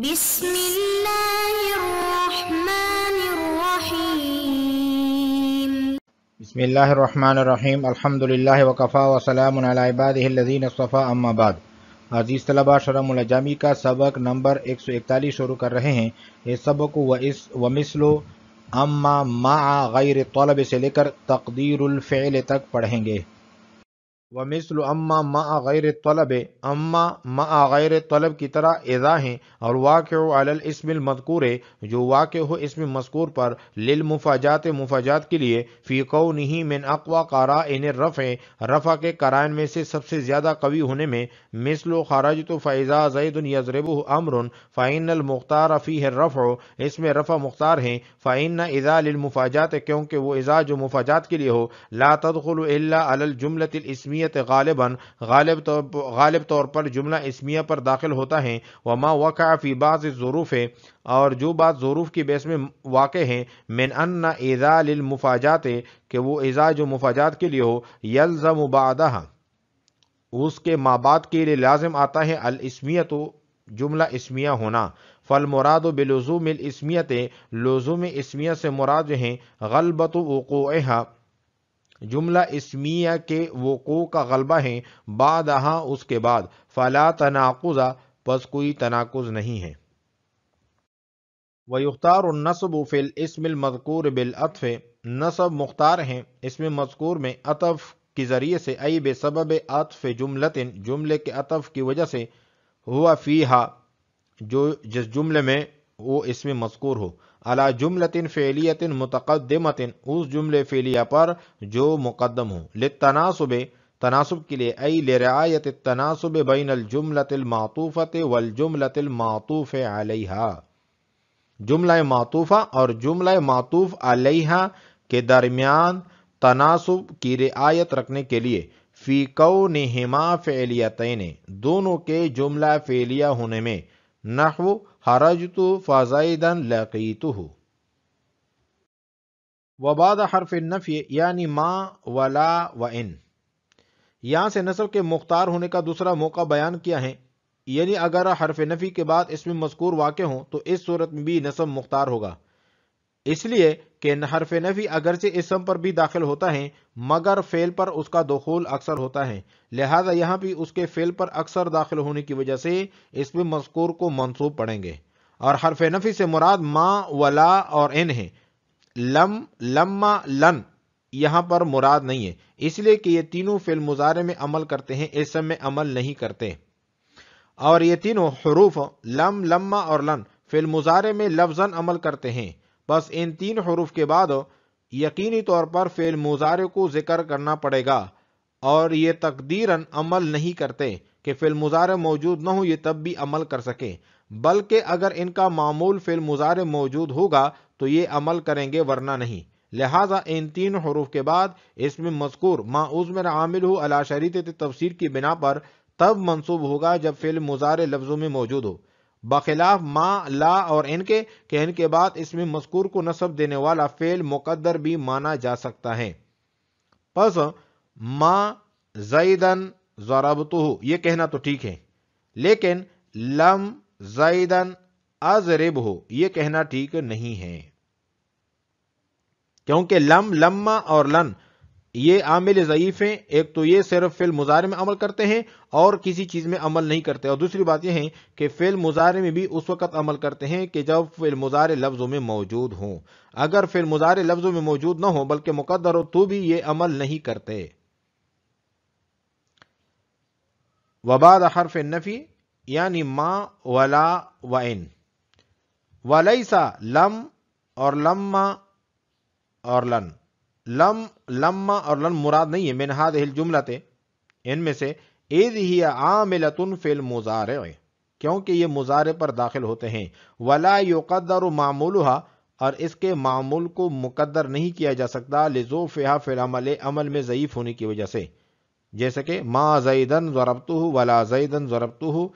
بسم الله الرحمن الرحيم بسم الله الرحمن الرحيم الحمد لله वकफ़ा वसलाम अलाबादीन अफ़ा अम्मा बाद अजीज़ तलबा जामी का सबक नंबर 141 शुरू कर रहे हैं इस सबक व इस व मिसलो अम्मा मा गैर तलब से लेकर तकदीरफ़ेल तक पढ़ेंगे व अम्मा मा गैर तलब अम्मा मा गैर तलब की तरह एज़ा हैं और वाक़ इसमिल मदकूर जो वाक़ हो इसम मस्कूर पर लिल मुफाजात मुफाजात के लिए फ़ीको नहीं मिन अकवा कारा इन रफ़ रफ़ा के कराइन में से सबसे ज़्यादा कवि होने में मिसल खारज तो फ़ैज़ा जैद यजरब अमरुन फ़ाइन मुख्तार फ़ी है रफ़ इसमें रफ़ा मुख्तार हैं फ़ाइन इज़ा लिल मुफाजात क्योंकि वो इज़ा जो मुफाजात के लिए हो ला अल जुमलत अलजुमलतलस्मिया इसमियत गालिबा गालिब तो गालिब तौर पर जुमला इसमिया पर दाखिल होता है वमा वक़ाफ़ी बाज़ है और जो बात ज़रूफ़ की बेस में वाक़ हैं मिन अन्ना एज़ा मुफाजात कि वो एज़ा जो मुफाजात के लिए हो यलज़म बादह उसके बाप के लिए लाजम आता है अलस्मियत तो जुमला इसमिया होना फल मुराद बिलज़ुम इसमियत लज़ुम इसमिया से मुराद हैं गलबत वक़ जुमला इसमिया के वक़ू का गलबा है बाद उसके बाद फ़ला तनाकुज़ा बस कोई तनाकुज़ नहीं है वयुख्तार नसब फ़िल इसमिल मजकूर अतफ नसब मुख्तार हैं इसमें मजकूर में अतफ़ के ज़रिए से अई सबब अतफ़ जुमलतिन जुमले के अतफ़ की वजह से हुआ फ़ी हा जो जिस जुमले में वो इसमें मजकूर हो अला जुमलतिन फ़ेलियतिन मतकदमतिन उस जुमले फ़ेलिया पर जो मुकदम हो ले तनासुब के लिए अई ले रियायत तनासब बैन जुमलतिल मातूफ अलहा जुमला मातूफ़ा और जुमला मातूफ़ अलहा के दरमियान तनासुब की रियायत रखने के लिए फीकौ कौ नहमा फ़ेलियातने दोनों के जुमला फ़ेलिया होने में नहु حرجت फ़ाजाइदन لقيته वबाद हरफ नफ़ी यानी माँ ولا وان इन से नस्ल के मुख्तार होने का दूसरा मौका बयान किया है यानी अगर हरफ नफ़ी के बाद इसमें मजकूर वाक़ हो तो इस सूरत में भी नसब मुख्तार होगा इसलिए कि हरफ नफी अगरचे इसम पर भी दाखिल होता है मगर फेल पर उसका दखोल अक्सर होता है लिहाजा यहाँ भी उसके फेल पर अक्सर दाखिल होने की वजह से इसमें मजकूर को मनसूब पड़ेंगे और हरफ नफी से मुराद माँ वला और इन है लम लम्मा लन यहाँ पर मुराद नहीं है इसलिए कि ये तीनों फेल मुजारे में अमल करते हैं इस सब में अमल नहीं करते और ये तीनों हरूफ लम लम्मा और लन फिल मुजारे में लफजन अमल करते हैं बस इन तीन हरूफ के बाद यकीनी तौर पर फेल मुजारे को जिक्र करना पड़ेगा और ये तकदीरन अमल नहीं करते कि फेल मुजारे मौजूद न हो ये तब भी अमल कर सकें बल्कि अगर इनका मामूल फेल मुजारे मौजूद होगा तो ये अमल करेंगे वरना नहीं लिहाजा इन तीन हरूफ के बाद इसमें मजकूर माउज में आमिल हो अला शरीत तफसर की बिना पर तब मनसूब होगा जब फेल मुजारे लफ्जों में मौजूद हो बखिलाफ माँ ला और इनके के इनके बाद इसमें मस्कूर को नसब देने वाला फेल मुकदर भी माना जा सकता है बस माँ जईदन हो ये कहना तो ठीक है लेकिन लम जईदन अजरेब हो यह कहना ठीक नहीं है क्योंकि लम लम्मा और लन ये आमिल ज़यीफ़ हैं एक तो ये सिर्फ फ़िल मुजारे में अमल करते हैं और किसी चीज़ में अमल नहीं करते और दूसरी बात यह है कि फ़िल मुजारे में भी उस वक़्त अमल करते हैं कि जब फ़िल मुजारे लफ्ज़ों में मौजूद हों अगर फ़िल मुजारे लफ्ज़ों में मौजूद ना हो बल्कि मुकदर हो तो भी ये अमल नहीं करते वबाद हरफ नफ़ी यानी माँ वला वन वलईसा लम और लम्मा और लन लम लम्मा और लम मुराद नहीं है मिनहाद हिल जुमलाते इनमें से एज ही आमिलतुन फिल मुजार क्योंकि ये मुजारे पर दाखिल होते हैं वला योकदर मामूलहा और इसके मामूल को मुकदर नहीं किया जा सकता लिजो फ़िहा फिलमल अमल में ज़यीफ़ होने की वजह से जैसे कि माँ जईदन ज़रबतु वला जईदन ज़रबतु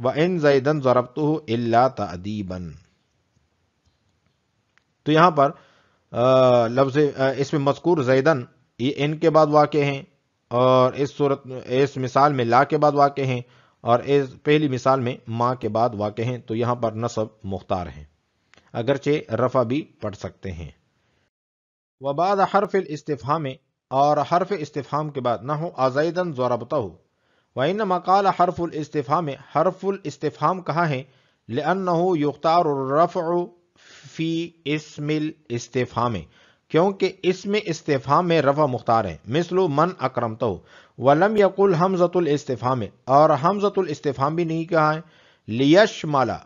व इन जईदन ज़रबतु अला तदीबन तो यहाँ पर लफ्ज इसमें मजकूर जैदन ये इन के बाद वाक़ हैं और इस सूरत इस मिसाल में ला के बाद वाक़ हैं और इस पहली मिसाल में माँ के बाद वाक़ हैं तो यहाँ पर नसब मुख्तार हैं अगरचे रफ़ा भी पढ़ सकते हैं वबाद हरफ इस्तफ़ा में और हरफ इस्तफ़ाम के बाद ना हो आज़ैदन ज़ोरबता हो वइन मकाल हरफुल इस्तफ़ा में उल इस्तफ़ाम कहा है लेन हो युख्तार रफ़ फी इसमिल इस्तीफ़ा में क्योंकि इसमें इस्तीफ़ा में रवा मुख्तार है मिसलु मन अक्रम तो वलम यकुल हमजतुल इस्तीफ़ा में और हमजतुल इस्तीफ़ा भी नहीं कहा है लियश माला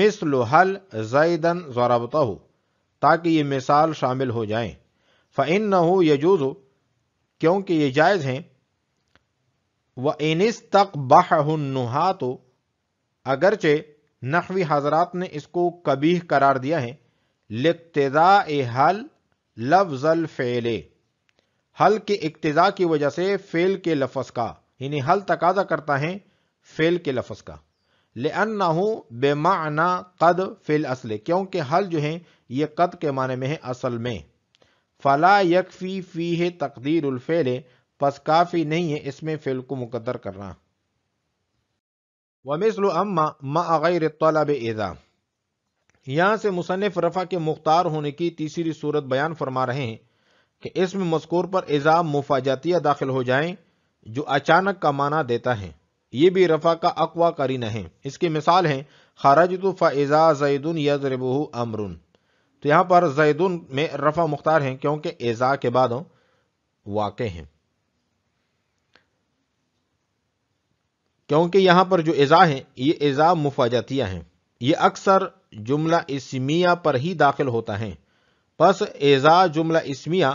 मिसलो हल जैदन जराबता ताकि ये मिसाल शामिल हो जाए फिन न हो यजूज़ क्योंकि ये जायज़ हैं व इनिस तक नुहा तो अगरचे नहवी हजरात ने इसको कबीह करार दिया है लिकतजा ए हल लफजल फेले हल के इकतजा की वजह से फेल के लफज का यानी हल तकाजा करता है फेल के लफज का ले ना हो बेमाना कद फेल असल क्योंकि हल जो है ये कद के माने में है असल में फला यकफी फी है तकदीर उल्फेल पस काफ़ी नहीं है इसमें फेल को मुकदर करना वमिसल अम्मा गैर तलब एजा यहाँ से मुसनफ़ रफ़ा के मुख्तार होने की तीसरी सूरत बयान फरमा रहे हैं कि इसमें मस्कूर पर एजाब मुफाजातिया दाखिल हो जाए जो अचानक का माना देता है ये भी रफ़ा का अकवा करीन है इसकी मिसाल है खारज तो फ़ैज़ा जैदन यजरबू अमरुन तो यहाँ पर जैदन में रफ़ा मुख्तार हैं क्योंकि एज़ा के बाद वाक़ हैं क्योंकि यहां पर जो एजा है ये एजा मुफाजतिया है ये अक्सर जुमला इसमिया पर ही दाखिल होता है बस एज़ा जुमला इसमिया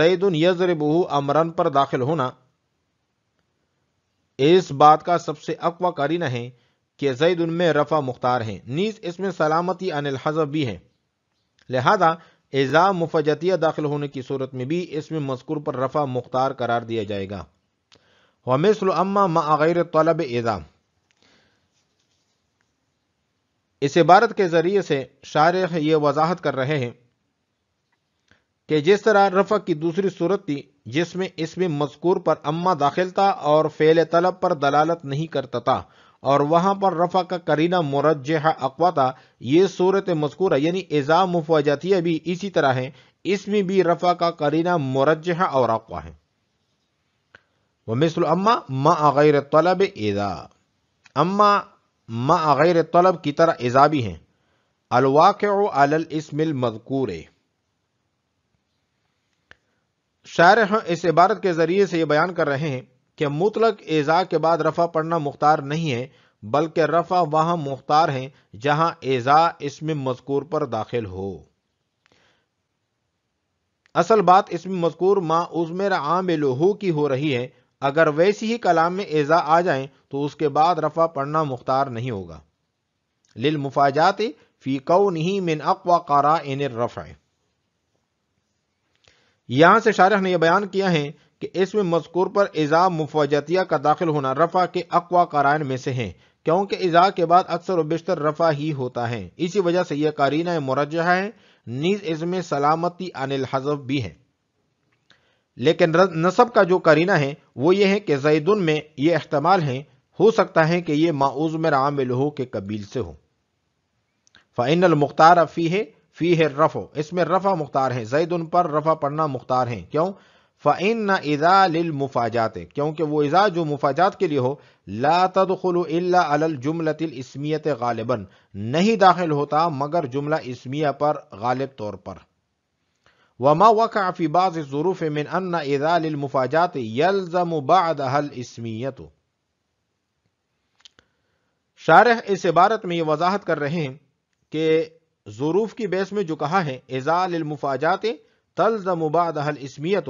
जैदन यजरबहू अमरन पर दाखिल होना इस बात का सबसे अकवा कारीना है कि जैद उनमें रफ़ा मुख्तार है नीज इसमें सलामती अनिल हजब भी है लिहाजा एज़ा मुफजतिया दाखिल होने की सूरत में भी इसमें मजकूर पर रफ़ा मुख्तार करार दिया जाएगा वमिसल अम्मा मग़ैर तलब एजाम इस इबारत के ज़रिए से शारख ये वजाहत कर रहे हैं कि जिस तरह रफ़ा की दूसरी सूरत थी जिसमें इसमें मजकूर पर अम्मा दाखिल था और फेल तलब पर दलालत नहीं करता था और वहां पर रफ़ा का करीना मुरज अकवा था यह सूरत मजकूर यानी एज़ा मुफवाजातिया भी इसी तरह है इसमें भी रफ़ा का करीना मुरज और अकवा है व मिसल अम्मा मा गैर तलब एज़ा अम्मा मा गैर तलब की तरह एज़ा भी हैं अलवाक़ इसमिल मजकूर शायर इस इबारत के ज़रिए से यह बयान कर रहे हैं कि मुतलक एज़ा के बाद रफ़ा पढ़ना मुख्तार नहीं है बल्कि रफ़ा वहां मुख्तार हैं जहां एज़ा इसमें मजकूर पर दाखिल हो असल बात इसमें मजकूर मा उजमेर आम लोहू की हो रही है अगर वैसी ही कलाम में एज़ा आ जाए तो उसके बाद रफ़ा पढ़ना मुख्तार नहीं होगा लिल मुफाजात फ़ी कौ नहीं मिन अकवा कारा इन रफाए यहां से शारख ने यह बयान किया है कि इसमें मजकूर पर एज़ा मुफाजतिया का दाखिल होना रफ़ा के अकवा कारायन में से है क्योंकि इज़ा के बाद अक्सर बेशतर रफ़ा ही होता है इसी वजह से यह कारीना मुरजह है नीज इसमें सलामती अनिल हजफ भी है लेकिन नसब का जो करीना है वो ये है कि जैदुन में ये अहतमाल है हो सकता है कि ये माउज में राम लोहो के कबील से हो फ़ाइनल मुख्तार फ़ी है फ़ी है रफ़ो इसमें रफ़ा मुख्तार है उन पर रफ़ा पढ़ना मुख्तार है क्यों फ़ैन न इज़ा मुफाजात क्योंकि वो इज़ा जो मुफाजात के लिए हो ला इसमियत गालिबन नहीं दाखिल होता मगर जुमला इसमिया पर गालिब तौर पर वमा वक़ा फ़ी बाज़ ज़रूफ़ मिन अन इदालमफाजात यलज़म बाद हल इसमियत शारह इस इबारत में ये वजाहत कर रहे हैं कि ज़रूफ़ की बेस में जो कहा है एज़ालमफाजात तलज़म बाद हल इसमियत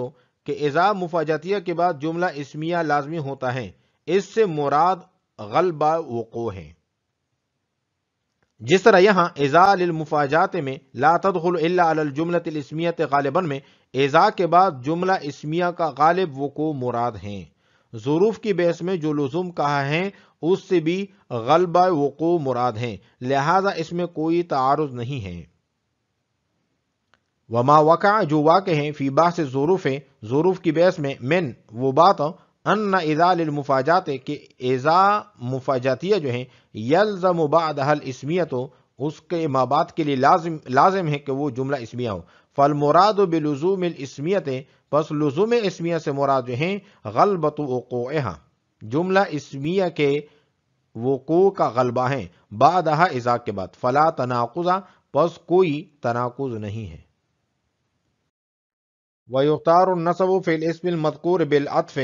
कि एज़ा मुफाजतिया के बाद जुमला इसमिया लाजमी होता है इससे मुराद गलबा वक़ो है जिस तरह यहाँ एजाजात में लातदजुमलतलस्मियत गालिबन में एज़ा के बाद जुमला इसमिया का गालिब वको मुराद हैं ज़रूफ़ की बहस में जो लज़ुम कहा है उससे भी गलबा वको मुराद हैं लिहाजा इसमें कोई तारज़ नहीं है वमा वक़ा जो वाक़ हैं फ़ीबा से जोरूफ है ज़रूफ़ की बहस में मिन वो बात अन्न इज़ालमुफाजात के एज़ा मुफाजातिया जो हैं यलज़म बादहल इसमिया तो उसके माबाद के लिए लाजिम लाजिम है कि वो जुमला इसमिया हो फल मुराद बिलज़ूम इसमियत बस लज़ूम इसमिया से मुराद जो हैं गलबत वक़ोहा जुमला इसमिया के वक़ो का गलबा है बादहा इज़ा के बाद फला तनाकुज़ा बस कोई तनाकुज़ नहीं है वयुख्तार नसब फ़िल इसमिल मदकूर बिलअफ़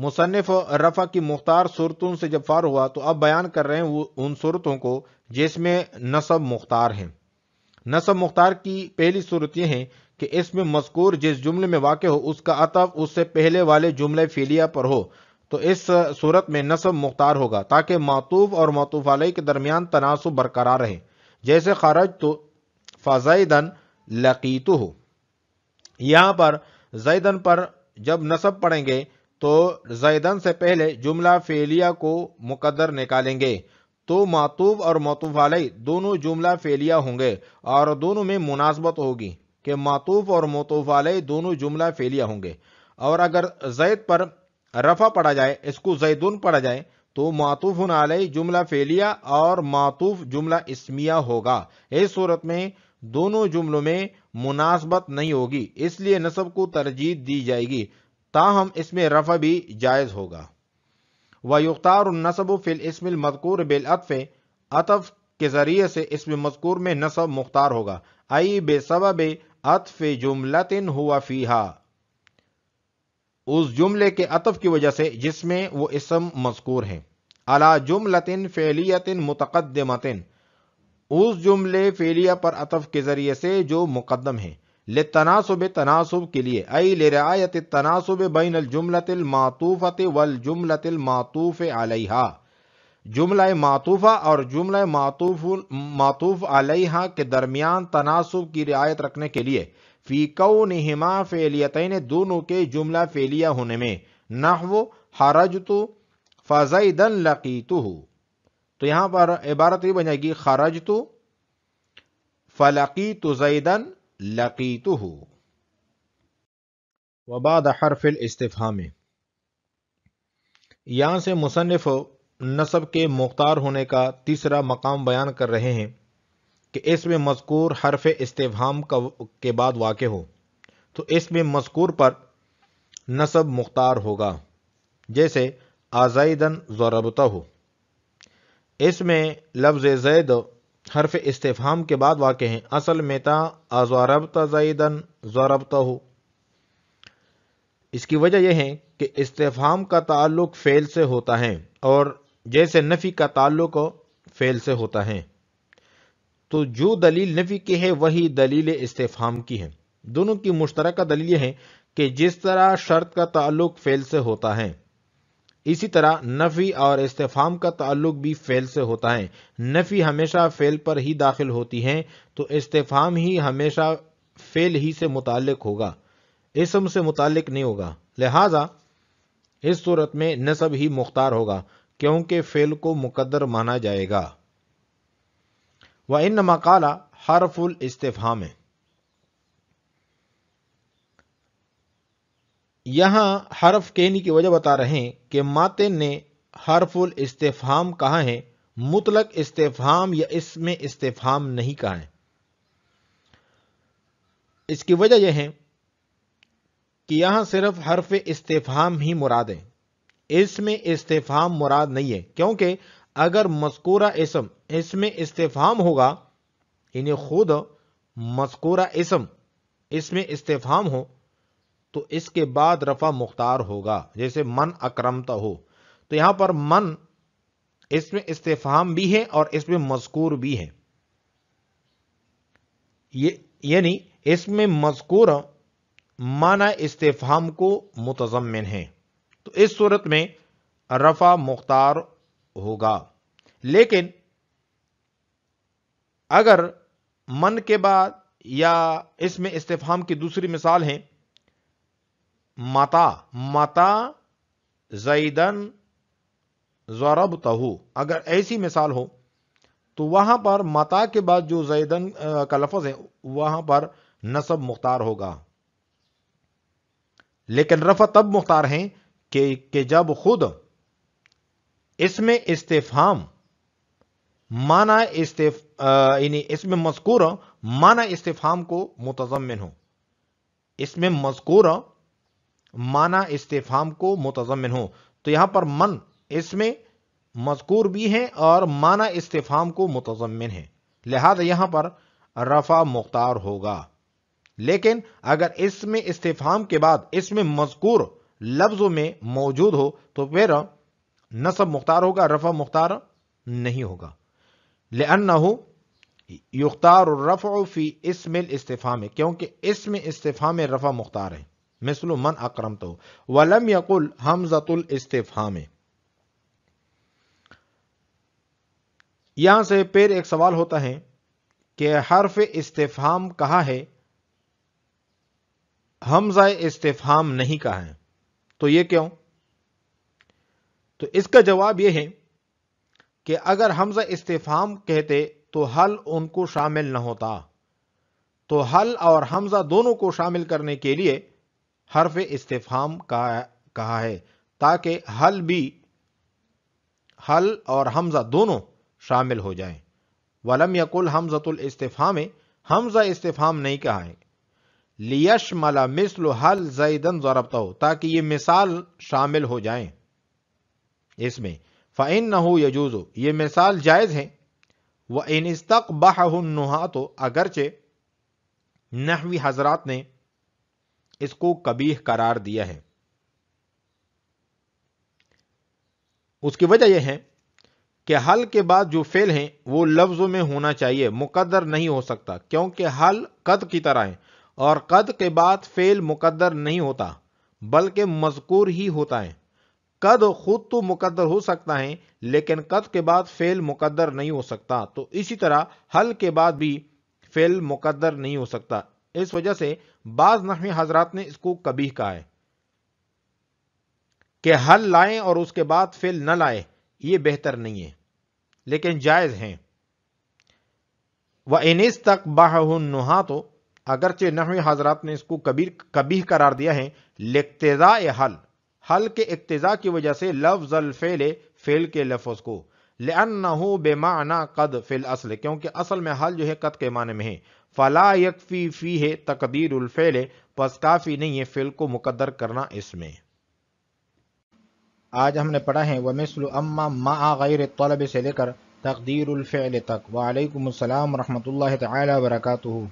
मुसनफ़ रफ़ा की मुख्तार सूरतों से जब फार हुआ तो अब बयान कर रहे हैं उन सूरतों को जिसमें नसब मुख्तार हैं नसब मुख्तार की पहली सूरत यह है कि इसमें मजकूर जिस जुमले में वाक़ हो उसका अतब उससे पहले वाले जुमले फीलिया पर हो तो इस सूरत में नसब मुख्तार होगा ताकि मातूफ और मातूफ आलय के दरमियान तनासब बरकरार रहे जैसे खारज तो फ़ाजैदन लकीतु हो यहाँ पर जैदन पर जब नसब पढ़ेंगे तो जैदन से पहले जुमला फेलिया को मुकदर निकालेंगे तो मातूब और मतूफ़ालय दोनों जुमला फेलिया होंगे और दोनों में मुनासबत होगी कि मातूफ और मतूफ़ालय दोनों जुमला फेलिया होंगे और अगर जैद पर रफा पड़ा जाए इसको जैदुन पढ़ा जाए तो मातूफ आलई जुमला फेलिया और मातूफ जुमला इसमिया होगा इस सूरत में दोनों जुमलों में मुनासबत नहीं होगी इसलिए नसब को तरजीह दी जाएगी ताहम इसमें रफा भी जायज़ होगा व युख्तार नसब फिल इसम मजकूर बेल अतफ़ अतफ के ज़रिए से इसम मजकूर में नसब मुख्तार होगा आई बेसबब अतफ़ जुमलतिन हुआ फ़ीहा उस जुमले के अतफ़ की वजह से जिसमें वो इसम मजकूर हैं अला जुमलतिन फेलियतिन मुतक़दमतिन उस जुमले फेलिया पर अतफ़ के ज़रिए से जो मुकदम है ले तनासुब तनासुब के लिए अई ले रियायत तनासुब बैन जुमलतिल मातूफ़त वल जुमलतिल मातूफ़ अलहा जुमला मातूफ़ा और जुमला मातूफ मातूफ अलहा के दरमियान तनासुब की रियायत रखने के लिए फ़ीकौ नहमा फेलियतन दोनों के जुमला फेलिया होने में नहव हरज तो फ़ैदन लकीतु तो यहां पर इबारत ये बन जाएगी खरज तो फ़लकी तो जैदन लकीतु वबाद हरफ इस्तफ़ाम यहाँ से मुसनफ़ नसब के मुख्तार होने का तीसरा मकाम बयान कर रहे हैं कि इसमें मजकूर हरफ इस्तेफाम के बाद वाक़ हो तो इसमें मजकूर पर नसब मुख्तार होगा जैसे आजाइदन ज़रबता हो इसमें लफ्ज़ जैद हरफ इस्तेफाम के बाद वाक़ हैं असल में था अजरबता जईदन जरबता हो इसकी वजह यह है कि इस्तेफाम का ताल्लुक फ़ेल से होता है और जैसे नफ़ी का ताल्लुक फ़ेल से होता है तो जो दलील नफ़ी की है वही दलील इस्तेफाम की है दोनों की मुश्तरक दलील है कि जिस तरह शर्त का ताल्लुक फ़ेल से होता है इसी तरह नफ़ी और इस्तेफाम का ताल्लुक भी फ़ेल से होता है नफ़ी हमेशा फ़ेल पर ही दाखिल होती है तो इस्तेफाम ही हमेशा फ़ेल ही से मुतालिक होगा इसम से मुतालिक नहीं होगा लिहाजा इस सूरत में नसब ही मुख्तार होगा क्योंकि फ़ेल को मुकदर माना जाएगा व इन मकाला हरफुल इस्तेफाम है यहां हरफ कहनी की वजह बता रहे हैं कि माते ने हरफुल इस्तेफाम कहा है मुतलक इस्तेफाम या इसमें इस्तेफाम नहीं कहा है इसकी वजह यह है कि यहां सिर्फ हरफ इस्तेफाम ही मुराद है इसमें इस्तेफाम मुराद नहीं है क्योंकि अगर मस्कूरा इसम इसमें इस्तेफाम होगा इन्हें खुद मस्कूरा इसम इसमें इस्तेफाम हो तो इसके बाद रफा मुख्तार होगा जैसे मन अक्रमता हो तो यहां पर मन इसमें इस्तेफाम भी है और इसमें मजकूर भी है ये यानी इसमें मजकूर माना इस्तेफाम को मुतजमिन है तो इस सूरत में रफा मुख्तार होगा लेकिन अगर मन के बाद या इसमें इस्तेफाम की दूसरी मिसाल है मता मता जैदन जौरब तहु अगर ऐसी मिसाल हो तो वहां पर मता के बाद जो जैदन का लफज है वहां पर नसब मुख्तार होगा लेकिन रफा तब मुख्तार हैं कि, के जब खुद इसमें इस्तेफाम माना इस्तेफ यानी इसमें मस्कूर माना इस्तेफाम को मुतजमिन हो इसमें मस्कूर माना इस्तेफाम को मुतजमिन हो तो यहां पर मन इसमें मजकूर भी है और माना इस्तेफाम को मुतजमिन है लिहाजा यहां पर रफा मुख्तार होगा लेकिन अगर इसमें इस्तेफाम के बाद इसमें मजकूर लफ्जों में मौजूद हो तो फिर नसब मुख्तार होगा रफा मुख्तार नहीं होगा लेन हो रफ रफ़ी इसमिल इस्तेफ़ा में क्योंकि इसमें इस्तेफ़ा में रफ़ा मुख्तार है मिसल मन अक्रम तो वलम यकुल हमजतुल इस्तेफाम यहां से फिर एक सवाल होता है कि हर्फ इस्तीफाम कहा है हमजा इस्तेफाम नहीं कहा है तो यह क्यों तो इसका जवाब यह है कि अगर हमजा इस्तेफाम कहते तो हल उनको शामिल ना होता तो हल और हमजा दोनों को शामिल करने के लिए हर्फ इस्तेफाम का कहा है ताकि हल भी हल और हमज़ा दोनों शामिल हो जाएं। वलम यकुल हमजतुल इस्तेफाम हमजा इस्तेफाम नहीं कहा है लियश मला मिसल हल जैदन जरबता हो ताकि ये मिसाल शामिल हो जाए इसमें फ़ैन न हो यजूज़ो ये मिसाल जायज़ है व इन इस्तक बहा तो अगरचे नहवी हजरात ने इसको कबीह करार दिया है उसकी वजह यह है कि हल के बाद जो फेल हैं वो लफ्ज़ों में होना चाहिए मुकद्दर नहीं हो सकता क्योंकि हल कद की तरह है और कद के बाद फेल मुकद्दर नहीं होता बल्कि मजकूर ही होता है कद खुद तो मुकद्दर हो सकता है लेकिन कद के बाद फेल मुकद्दर नहीं हो सकता तो इसी तरह हल के बाद भी फेल मुकद्दर नहीं हो सकता इस वजह से बाज नहवी हजरात ने इसको कभी कहा है कि हल लाएं और उसके बाद फिल न लाए ये बेहतर नहीं है लेकिन जायज हैं वह इनिस तक बाहुन्नुहा तो अगरचे नहवी हजरात ने इसको कबीर कबीह करार दिया है लिक्तजा हल हल के इकतजा की वजह से लफ्ज अलफेल फेल के लफ्ज को ले लेन बेमाना कद फिल असल क्योंकि असल में हल जो है कद के माने में है फला यकफी फी है तकदीर उल्फेल बस काफ़ी नहीं है फेल को मुकदर करना इसमें आज हमने पढ़ा है मिसल अम्मा मा गैर तलब से लेकर तकदीर उल्फेल तक वालेकुम अस्सलाम रहमतुल्लाहि तआला